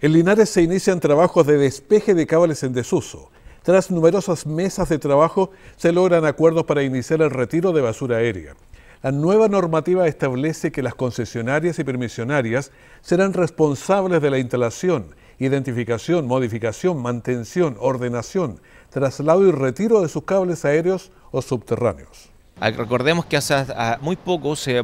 En Linares se inician trabajos de despeje de cables en desuso. Tras numerosas mesas de trabajo, se logran acuerdos para iniciar el retiro de basura aérea. La nueva normativa establece que las concesionarias y permisionarias serán responsables de la instalación, identificación, modificación, mantención, ordenación, traslado y retiro de sus cables aéreos o subterráneos. Recordemos que hace muy poco se,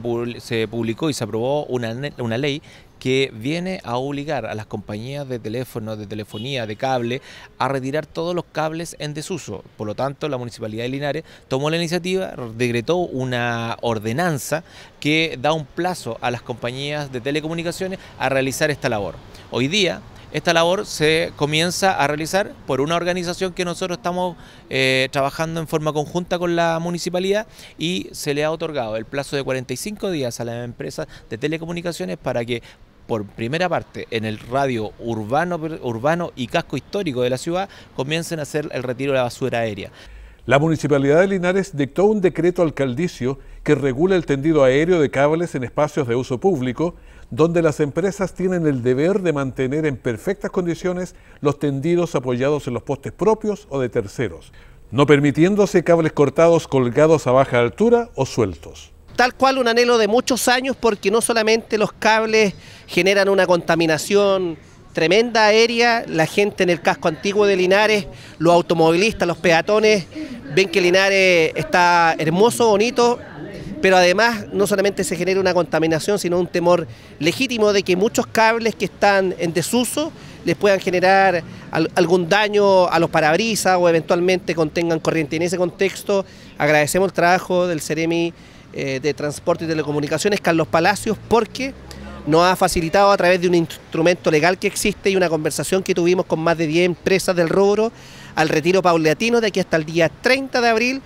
publicó y se aprobó una, una ley que viene a obligar a las compañías de teléfono, de telefonía, de cable, a retirar todos los cables en desuso. Por lo tanto, la Municipalidad de Linares tomó la iniciativa, decretó una ordenanza que da un plazo a las compañías de telecomunicaciones a realizar esta labor. Hoy día, esta labor se comienza a realizar por una organización que nosotros estamos eh, trabajando en forma conjunta con la municipalidad y se le ha otorgado el plazo de 45 días a las empresas de telecomunicaciones para que por primera parte en el radio urbano, urbano y casco histórico de la ciudad comiencen a hacer el retiro de la basura aérea. La Municipalidad de Linares dictó un decreto alcaldicio que regula el tendido aéreo de cables en espacios de uso público, donde las empresas tienen el deber de mantener en perfectas condiciones los tendidos apoyados en los postes propios o de terceros, no permitiéndose cables cortados colgados a baja altura o sueltos tal cual un anhelo de muchos años porque no solamente los cables generan una contaminación tremenda aérea, la gente en el casco antiguo de Linares, los automovilistas, los peatones, ven que Linares está hermoso, bonito, pero además no solamente se genera una contaminación, sino un temor legítimo de que muchos cables que están en desuso les puedan generar algún daño a los parabrisas o eventualmente contengan corriente. En ese contexto agradecemos el trabajo del Ceremi eh, de Transporte y Telecomunicaciones, Carlos Palacios, porque nos ha facilitado a través de un instrumento legal que existe y una conversación que tuvimos con más de 10 empresas del rubro al retiro paulatino de aquí hasta el día 30 de abril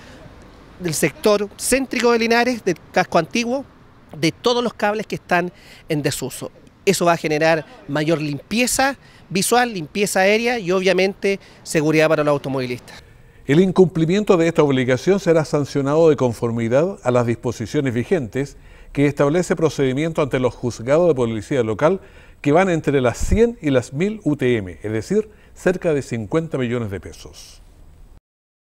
del sector céntrico de Linares, del casco antiguo, de todos los cables que están en desuso. Eso va a generar mayor limpieza visual, limpieza aérea y obviamente seguridad para los automovilistas. El incumplimiento de esta obligación será sancionado de conformidad a las disposiciones vigentes que establece procedimiento ante los juzgados de policía local que van entre las 100 y las 1000 UTM, es decir, cerca de 50 millones de pesos.